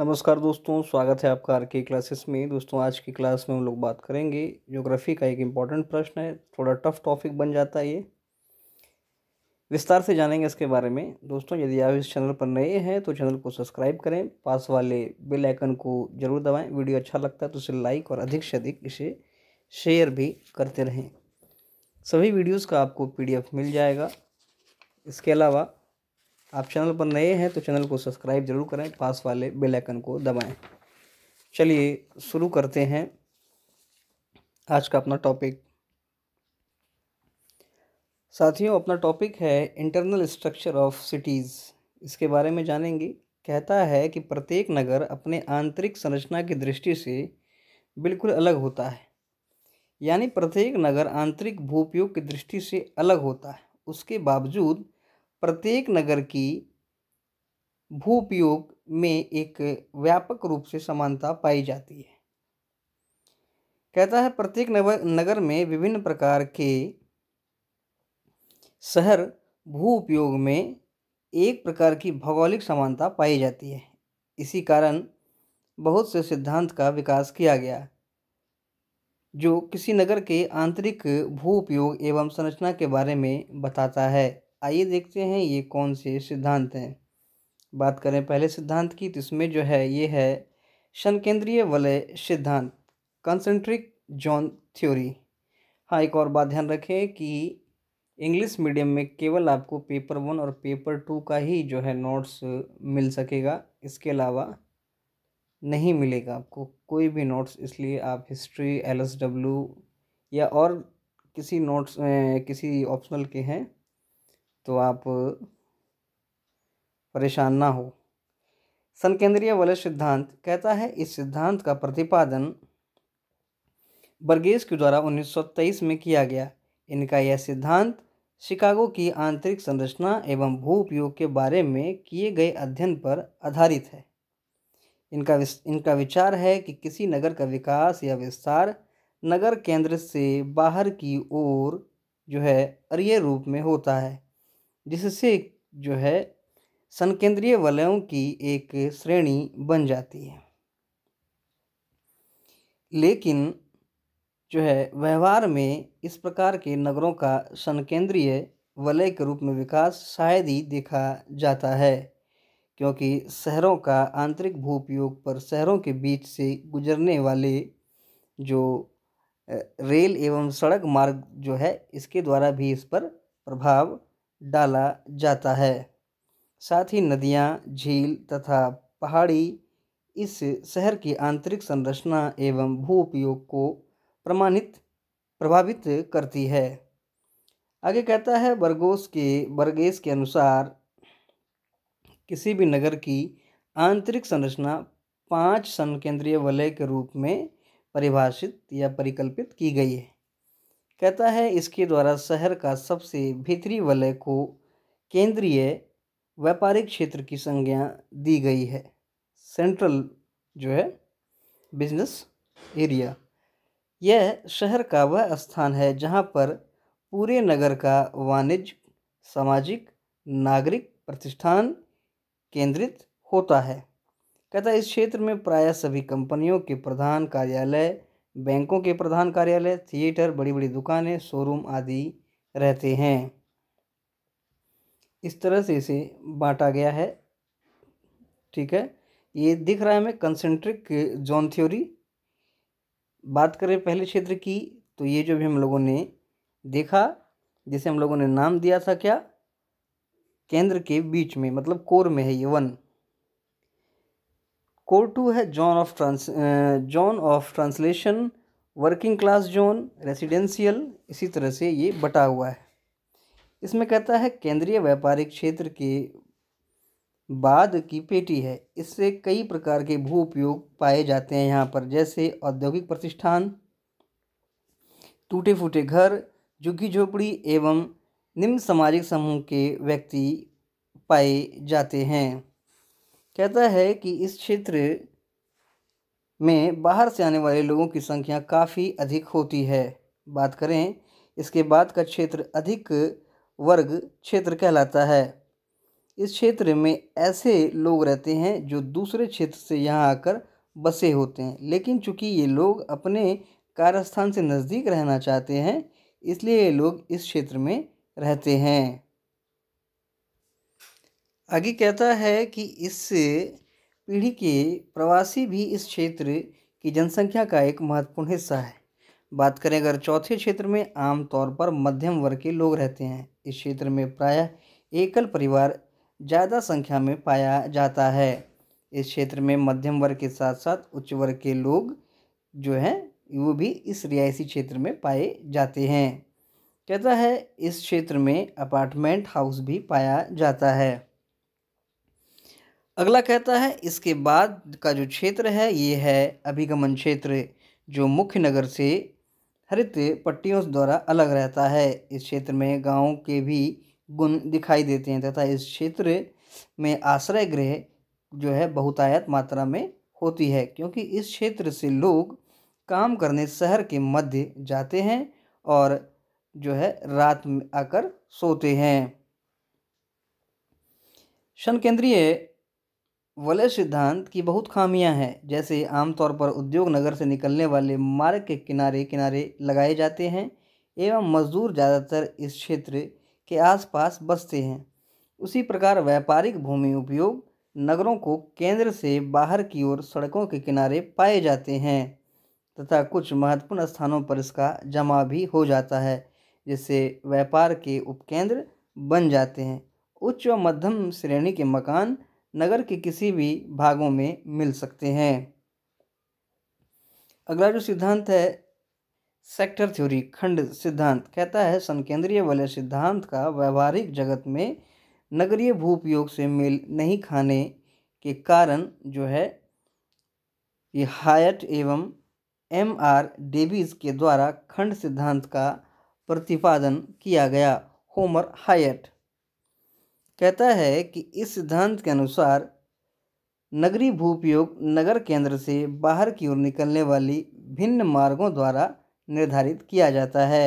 नमस्कार दोस्तों स्वागत है आपका आर के क्लासेस में दोस्तों आज की क्लास में हम लोग बात करेंगे ज्योग्राफी का एक इम्पॉर्टेंट प्रश्न है थोड़ा टफ टॉपिक बन जाता है ये विस्तार से जानेंगे इसके बारे में दोस्तों यदि आप इस चैनल पर नए हैं तो चैनल को सब्सक्राइब करें पास वाले बेल आइकन को जरूर दबाएं वीडियो अच्छा लगता है तो इसे लाइक और अधिक से अधिक इसे शेयर भी करते रहें सभी वीडियोज़ का आपको पी मिल जाएगा इसके अलावा आप चैनल पर नए हैं तो चैनल को सब्सक्राइब जरूर करें पास वाले बेल आइकन को दबाएं चलिए शुरू करते हैं आज का अपना टॉपिक साथियों अपना टॉपिक है इंटरनल स्ट्रक्चर ऑफ सिटीज़ इसके बारे में जानेंगे कहता है कि प्रत्येक नगर अपने आंतरिक संरचना की दृष्टि से बिल्कुल अलग होता है यानी प्रत्येक नगर आंतरिक भूपयोग की दृष्टि से अलग होता है उसके बावजूद प्रत्येक नगर की भू उपयोग में एक व्यापक रूप से समानता पाई जाती है कहता है प्रत्येक नगर में विभिन्न प्रकार के शहर भू उपयोग में एक प्रकार की भौगोलिक समानता पाई जाती है इसी कारण बहुत से सिद्धांत का विकास किया गया जो किसी नगर के आंतरिक भू उपयोग एवं संरचना के बारे में बताता है आइए देखते हैं ये कौन से सिद्धांत हैं बात करें पहले सिद्धांत की तो इसमें जो है ये है संकेंद्रीय वलय सिद्धांत कंसेंट्रिक जॉन थ्योरी हाँ एक और बात ध्यान रखें कि इंग्लिश मीडियम में केवल आपको पेपर वन और पेपर टू का ही जो है नोट्स मिल सकेगा इसके अलावा नहीं मिलेगा आपको कोई भी नोट्स इसलिए आप हिस्ट्री एल या और किसी नोट्स किसी ऑप्शनल के हैं तो आप परेशान ना हो संकेंद्रीय वलय सिद्धांत कहता है इस सिद्धांत का प्रतिपादन बर्गेस के द्वारा 1923 में किया गया इनका यह सिद्धांत शिकागो की आंतरिक संरचना एवं भू उपयोग के बारे में किए गए अध्ययन पर आधारित है इनका इनका विचार है कि किसी नगर का विकास या विस्तार नगर केंद्र से बाहर की ओर जो है अरिय रूप में होता है जिससे जो है संकेंद्रीय वलयों की एक श्रेणी बन जाती है लेकिन जो है व्यवहार में इस प्रकार के नगरों का संकेंद्रीय वलय के रूप में विकास शायद ही देखा जाता है क्योंकि शहरों का आंतरिक भू उपयोग पर शहरों के बीच से गुजरने वाले जो रेल एवं सड़क मार्ग जो है इसके द्वारा भी इस पर प्रभाव डाला जाता है साथ ही नदियाँ झील तथा पहाड़ी इस शहर की आंतरिक संरचना एवं भू उपयोग को प्रमाणित प्रभावित करती है आगे कहता है बरगोस के बरगेस के अनुसार किसी भी नगर की आंतरिक संरचना पांच संकेंद्रीय वलय के रूप में परिभाषित या परिकल्पित की गई है कहता है इसके द्वारा शहर का सबसे भीतरी वलय को केंद्रीय व्यापारिक क्षेत्र की संज्ञा दी गई है सेंट्रल जो है बिजनेस एरिया यह शहर का वह स्थान है जहाँ पर पूरे नगर का वाणिज्य सामाजिक नागरिक प्रतिष्ठान केंद्रित होता है कहता है इस क्षेत्र में प्रायः सभी कंपनियों के प्रधान कार्यालय बैंकों के प्रधान कार्यालय थिएटर बड़ी बड़ी दुकानें शोरूम आदि रहते हैं इस तरह से इसे बांटा गया है ठीक है ये दिख रहा है हमें कंसेंट्रिक जोन थ्योरी बात करें पहले क्षेत्र की तो ये जो भी हम लोगों ने देखा जिसे हम लोगों ने नाम दिया था क्या केंद्र के बीच में मतलब कोर में है ये वन कोर टू है zone of trans zone of translation working class zone residential इसी तरह से ये बटा हुआ है इसमें कहता है केंद्रीय व्यापारिक क्षेत्र के बाद की पेटी है इससे कई प्रकार के भू उपयोग पाए जाते हैं यहाँ पर जैसे औद्योगिक प्रतिष्ठान टूटे फूटे घर झुग्गी झोपड़ी एवं निम्न सामाजिक समूह के व्यक्ति पाए जाते हैं कहता है कि इस क्षेत्र में बाहर से आने वाले लोगों की संख्या काफ़ी अधिक होती है बात करें इसके बाद का क्षेत्र अधिक वर्ग क्षेत्र कहलाता है इस क्षेत्र में ऐसे लोग रहते हैं जो दूसरे क्षेत्र से यहाँ आकर बसे होते हैं लेकिन चूंकि ये लोग अपने कार्यस्थान से नज़दीक रहना चाहते हैं इसलिए ये लोग इस क्षेत्र में रहते हैं आगे कहता है कि इस पीढ़ी के प्रवासी भी इस क्षेत्र की जनसंख्या का एक महत्वपूर्ण हिस्सा है बात करें अगर चौथे क्षेत्र में आमतौर पर मध्यम वर्ग के लोग रहते हैं इस क्षेत्र में प्रायः एकल परिवार ज़्यादा संख्या में पाया जाता है इस क्षेत्र में मध्यम वर्ग के साथ साथ उच्च वर्ग के लोग जो हैं वो भी इस रिहायशी क्षेत्र में पाए जाते हैं कहता है इस क्षेत्र में अपार्टमेंट हाउस भी पाया जाता है अगला कहता है इसके बाद का जो क्षेत्र है ये है अभिगमन क्षेत्र जो मुख्य नगर से हरित पट्टियों द्वारा अलग रहता है इस क्षेत्र में गाँव के भी गुण दिखाई देते हैं तथा इस क्षेत्र में आश्रय गृह जो है बहुतायत मात्रा में होती है क्योंकि इस क्षेत्र से लोग काम करने शहर के मध्य जाते हैं और जो है रात में आकर सोते हैं शन केंद्रीय वलय सिद्धांत की बहुत खामियां हैं जैसे आमतौर पर उद्योग नगर से निकलने वाले मार्ग के किनारे किनारे लगाए जाते हैं एवं मजदूर ज़्यादातर इस क्षेत्र के आसपास बसते हैं उसी प्रकार व्यापारिक भूमि उपयोग नगरों को केंद्र से बाहर की ओर सड़कों के किनारे पाए जाते हैं तथा कुछ महत्वपूर्ण स्थानों पर इसका जमा भी हो जाता है जिससे व्यापार के उपकेंद्र बन जाते हैं उच्च व मध्यम श्रेणी के मकान नगर के किसी भी भागों में मिल सकते हैं अगला जो सिद्धांत है सेक्टर थ्योरी खंड सिद्धांत कहता है संकेंद्रीय वलय सिद्धांत का व्यवहारिक जगत में नगरीय भू उपयोग से मेल नहीं खाने के कारण जो है ये हायट एवं एम आर डेविज के द्वारा खंड सिद्धांत का प्रतिपादन किया गया होमर हायट कहता है कि इस सिद्धांत के अनुसार नगरी भूपयोग नगर केंद्र से बाहर की ओर निकलने वाली भिन्न मार्गों द्वारा निर्धारित किया जाता है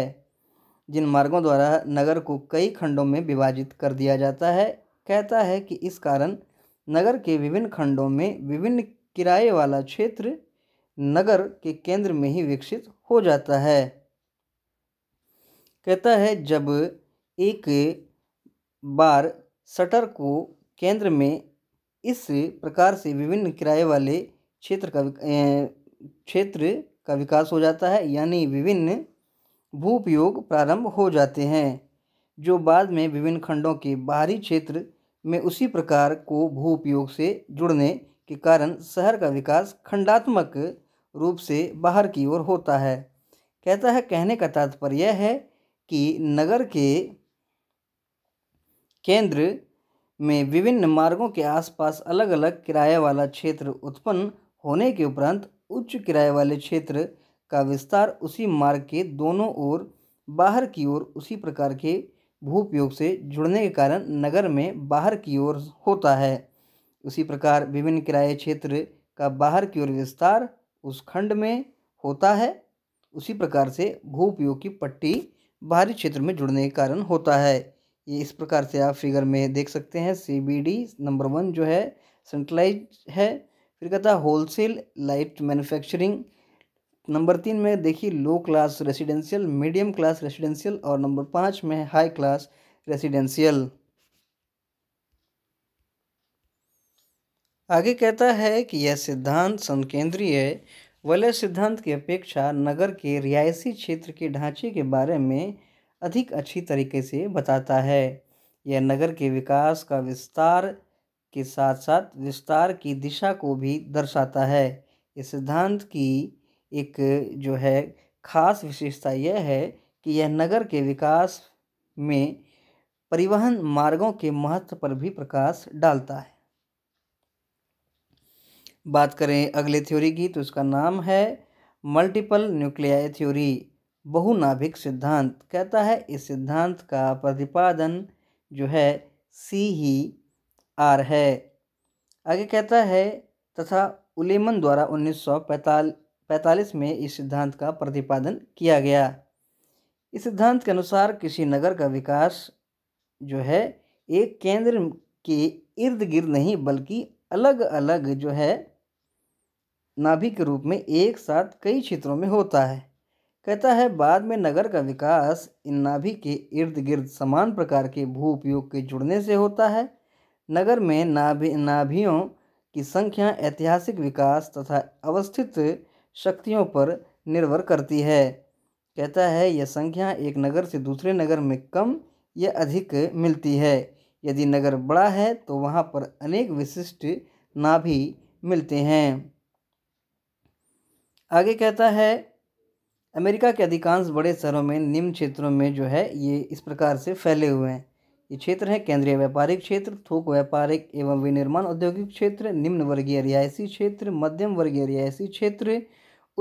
जिन मार्गों द्वारा नगर को कई खंडों में विभाजित कर दिया जाता है कहता है कि इस कारण नगर के विभिन्न खंडों में विभिन्न किराए वाला क्षेत्र नगर के केंद्र में ही विकसित हो जाता है कहता है जब एक बार शटर को केंद्र में इस प्रकार से विभिन्न किराए वाले क्षेत्र का क्षेत्र का विकास हो जाता है यानी विभिन्न भू उपयोग प्रारंभ हो जाते हैं जो बाद में विभिन्न खंडों के बाहरी क्षेत्र में उसी प्रकार को भू उपयोग से जुड़ने के कारण शहर का विकास खंडात्मक रूप से बाहर की ओर होता है कहता है कहने का तात्पर्य यह है कि नगर के केंद्र में विभिन्न मार्गों के आसपास अलग अलग किराए वाला क्षेत्र उत्पन्न होने के उपरांत उच्च किराए वाले क्षेत्र का विस्तार उसी मार्ग के दोनों ओर बाहर की ओर उसी प्रकार के भूपयोग से जुड़ने के कारण नगर में बाहर की ओर होता है उसी प्रकार विभिन्न किराए क्षेत्र का बाहर की ओर विस्तार उस खंड में होता है उसी प्रकार से भूपयोग की पट्टी बाहरी क्षेत्र में जुड़ने के कारण होता है ये इस प्रकार से आप फिगर में देख सकते हैं सीबीडी नंबर वन जो है सेंट्रलाइज है फिर कहता है होलसेल लाइट मैन्युफैक्चरिंग नंबर तीन में देखिए low class residential medium class residential और नंबर पाँच में हाई क्लास रेसिडेंशियल आगे कहता है कि यह सिद्धांत संकेंद्रीय वलय सिद्धांत की अपेक्षा नगर के रियायसी क्षेत्र के ढांचे के बारे में अधिक अच्छी तरीके से बताता है यह नगर के विकास का विस्तार के साथ साथ विस्तार की दिशा को भी दर्शाता है इस सिद्धांत की एक जो है खास विशेषता यह है कि यह नगर के विकास में परिवहन मार्गों के महत्व पर भी प्रकाश डालता है बात करें अगले थ्योरी की तो उसका नाम है मल्टीपल न्यूक्लियाई थ्योरी बहुनाभिक सिद्धांत कहता है इस सिद्धांत का प्रतिपादन जो है सी ही आर है आगे कहता है तथा उलेमन द्वारा उन्नीस सौ पैंतालीस में इस सिद्धांत का प्रतिपादन किया गया इस सिद्धांत के अनुसार किसी नगर का विकास जो है एक केंद्र के इर्द गिर्द नहीं बल्कि अलग अलग जो है नाभिक के रूप में एक साथ कई क्षेत्रों में होता है कहता है बाद में नगर का विकास इन नाभि के इर्द गिर्द समान प्रकार के भू उपयोग के जुड़ने से होता है नगर में नाभि नाभियों की संख्या ऐतिहासिक विकास तथा अवस्थित शक्तियों पर निर्भर करती है कहता है यह संख्या एक नगर से दूसरे नगर में कम या अधिक मिलती है यदि नगर बड़ा है तो वहाँ पर अनेक विशिष्ट नाभि मिलते हैं आगे कहता है अमेरिका के अधिकांश बड़े शहरों में निम्न क्षेत्रों में जो है ये इस प्रकार से फैले हुए हैं ये क्षेत्र हैं केंद्रीय व्यापारिक क्षेत्र थोक व्यापारिक एवं विनिर्माण औद्योगिक क्षेत्र निम्न वर्गीय रिहायशी क्षेत्र मध्यम वर्गीय रिहायशी क्षेत्र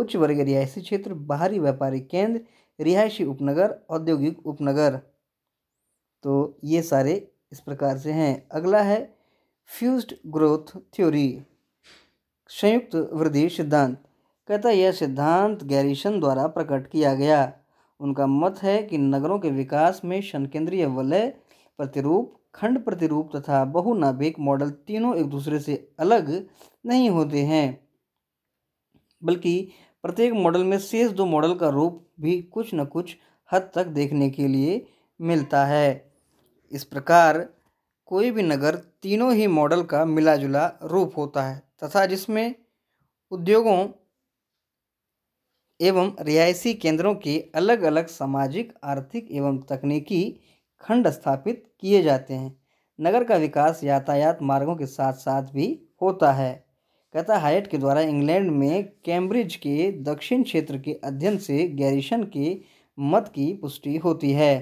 उच्च वर्गीय रिहायशी क्षेत्र बाहरी व्यापारिक केंद्र रिहायशी उपनगर औद्योगिक उपनगर तो ये सारे इस प्रकार से हैं अगला है फ्यूज्ड ग्रोथ थ्योरी संयुक्त वृद्धि सिद्धांत कहता यह सिद्धांत गैरिशन द्वारा प्रकट किया गया उनका मत है कि नगरों के विकास में शनकेंद्रीय वलय प्रतिरूप खंड प्रतिरूप तथा बहुनाभिक मॉडल तीनों एक दूसरे से अलग नहीं होते हैं बल्कि प्रत्येक मॉडल में शेष दो मॉडल का रूप भी कुछ न कुछ हद तक देखने के लिए मिलता है इस प्रकार कोई भी नगर तीनों ही मॉडल का मिलाजुला रूप होता है तथा जिसमें उद्योगों एवं रिहायशी केंद्रों के अलग अलग सामाजिक आर्थिक एवं तकनीकी खंड स्थापित किए जाते हैं नगर का विकास यातायात मार्गों के साथ साथ भी होता है कथा हाइट के द्वारा इंग्लैंड में कैम्ब्रिज के दक्षिण क्षेत्र के अध्ययन से गैरिशन के मत की पुष्टि होती है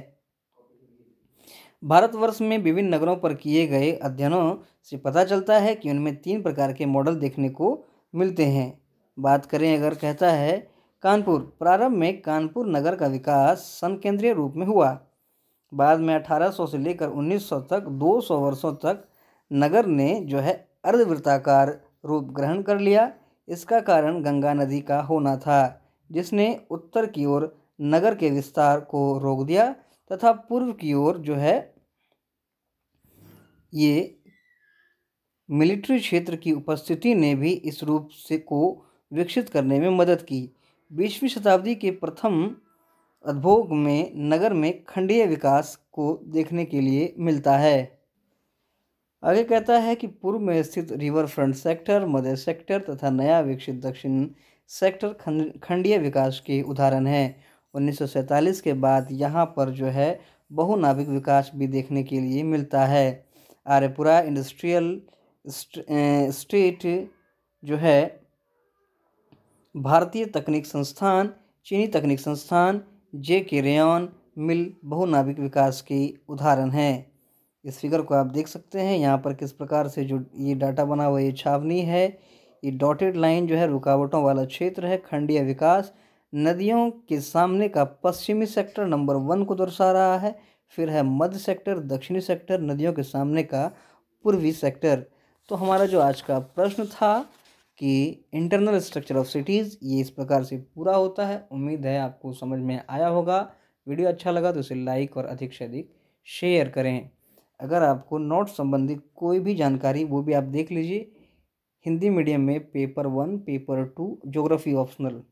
भारतवर्ष में विभिन्न नगरों पर किए गए अध्ययनों से पता चलता है कि उनमें तीन प्रकार के मॉडल देखने को मिलते हैं बात करें अगर कहता है कानपुर प्रारंभ में कानपुर नगर का विकास संकेंद्रीय रूप में हुआ बाद में 1800 से लेकर 1900 तक 200 वर्षों तक नगर ने जो है अर्धवृत्ताकार रूप ग्रहण कर लिया इसका कारण गंगा नदी का होना था जिसने उत्तर की ओर नगर के विस्तार को रोक दिया तथा पूर्व की ओर जो है ये मिलिट्री क्षेत्र की उपस्थिति ने भी इस रूप से को विकसित करने में मदद की बीसवीं शताब्दी के प्रथम उद्भोग में नगर में खंडीय विकास को देखने के लिए मिलता है आगे कहता है कि पूर्व में स्थित रिवर फ्रंट सेक्टर मध्य सेक्टर तथा नया विकसित दक्षिण सेक्टर खंडीय विकास के उदाहरण हैं उन्नीस के बाद यहाँ पर जो है बहुनाभिक विकास भी देखने के लिए मिलता है आर्यपुरा इंडस्ट्रियल स्ट्रीट जो है भारतीय तकनीक संस्थान चीनी तकनीक संस्थान जे के रेन मिल बहुनाभिक विकास की उदाहरण है इस फिगर को आप देख सकते हैं यहाँ पर किस प्रकार से जो ये डाटा बना हुआ ये छावनी है ये डॉटेड लाइन जो है रुकावटों वाला क्षेत्र है खंडीय विकास नदियों के सामने का पश्चिमी सेक्टर नंबर वन को दर्शा रहा है फिर है मध्य सेक्टर दक्षिणी सेक्टर नदियों के सामने का पूर्वी सेक्टर तो हमारा जो आज का प्रश्न था कि इंटरनल स्ट्रक्चर ऑफ सिटीज़ ये इस प्रकार से पूरा होता है उम्मीद है आपको समझ में आया होगा वीडियो अच्छा लगा तो इसे लाइक और अधिक से अधिक शेयर करें अगर आपको नोट्स संबंधी कोई भी जानकारी वो भी आप देख लीजिए हिंदी मीडियम में paper one paper two geography optional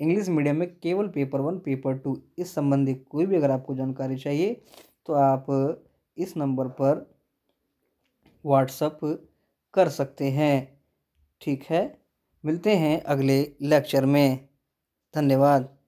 English medium में केवल पेपर वन पेपर टू इस संबंधी कोई भी अगर आपको जानकारी चाहिए तो आप इस नंबर पर व्हाट्सअप कर सकते हैं ठीक है मिलते हैं अगले लेक्चर में धन्यवाद